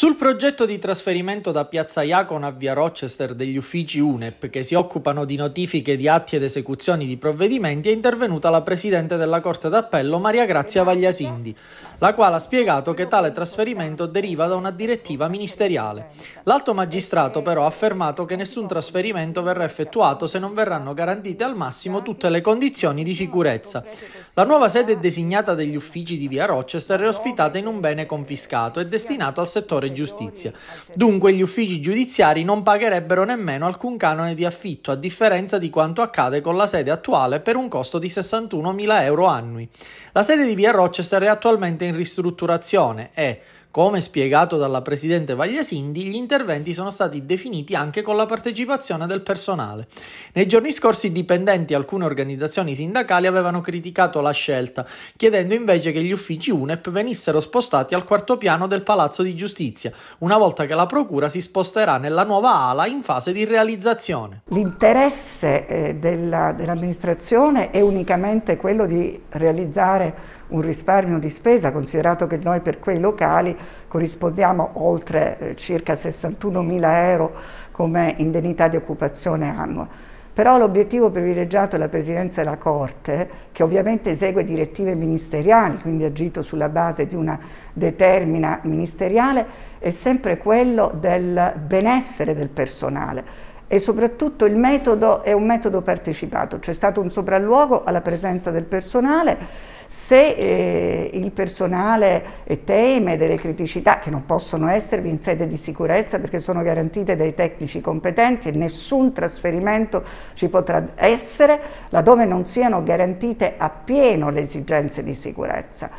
Sul progetto di trasferimento da Piazza Iacona a Via Rochester degli uffici UNEP che si occupano di notifiche di atti ed esecuzioni di provvedimenti è intervenuta la Presidente della Corte d'Appello Maria Grazia Vagliasindi, la quale ha spiegato che tale trasferimento deriva da una direttiva ministeriale. L'alto magistrato però ha affermato che nessun trasferimento verrà effettuato se non verranno garantite al massimo tutte le condizioni di sicurezza. La nuova sede designata degli uffici di via Rochester è ospitata in un bene confiscato e destinato al settore giustizia. Dunque gli uffici giudiziari non pagherebbero nemmeno alcun canone di affitto, a differenza di quanto accade con la sede attuale per un costo di 61.000 euro annui. La sede di via Rochester è attualmente in ristrutturazione e, come spiegato dalla presidente Vagliasindi, gli interventi sono stati definiti anche con la partecipazione del personale. Nei giorni scorsi dipendenti alcune organizzazioni sindacali avevano criticato la scelta, chiedendo invece che gli uffici UNEP venissero spostati al quarto piano del Palazzo di Giustizia, una volta che la Procura si sposterà nella nuova ala in fase di realizzazione. L'interesse eh, della, dell'amministrazione è unicamente quello di realizzare un risparmio di spesa, considerato che noi per quei locali corrispondiamo oltre eh, circa 61 mila euro come indennità di occupazione annua. Però l'obiettivo privilegiato della Presidenza della Corte, che ovviamente esegue direttive ministeriali, quindi agito sulla base di una determina ministeriale, è sempre quello del benessere del personale e soprattutto il metodo è un metodo partecipato, c'è stato un sopralluogo alla presenza del personale, se eh, il personale teme delle criticità che non possono esservi in sede di sicurezza perché sono garantite dai tecnici competenti e nessun trasferimento ci potrà essere laddove non siano garantite appieno le esigenze di sicurezza.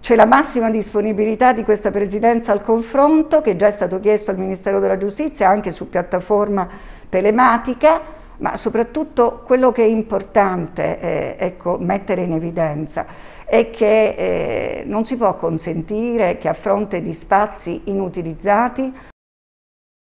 C'è la massima disponibilità di questa Presidenza al confronto, che già è stato chiesto al Ministero della Giustizia, anche su piattaforma telematica, ma soprattutto quello che è importante eh, ecco, mettere in evidenza è che eh, non si può consentire che a fronte di spazi inutilizzati